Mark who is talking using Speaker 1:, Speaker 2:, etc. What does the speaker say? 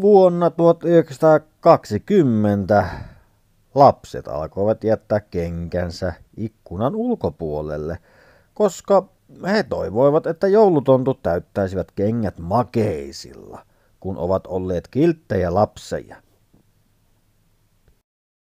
Speaker 1: Vuonna 1920 lapset alkoivat jättää kenkänsä ikkunan ulkopuolelle, koska he toivoivat, että joulutontut täyttäisivät kengät makeisilla, kun ovat olleet kilttejä lapseja.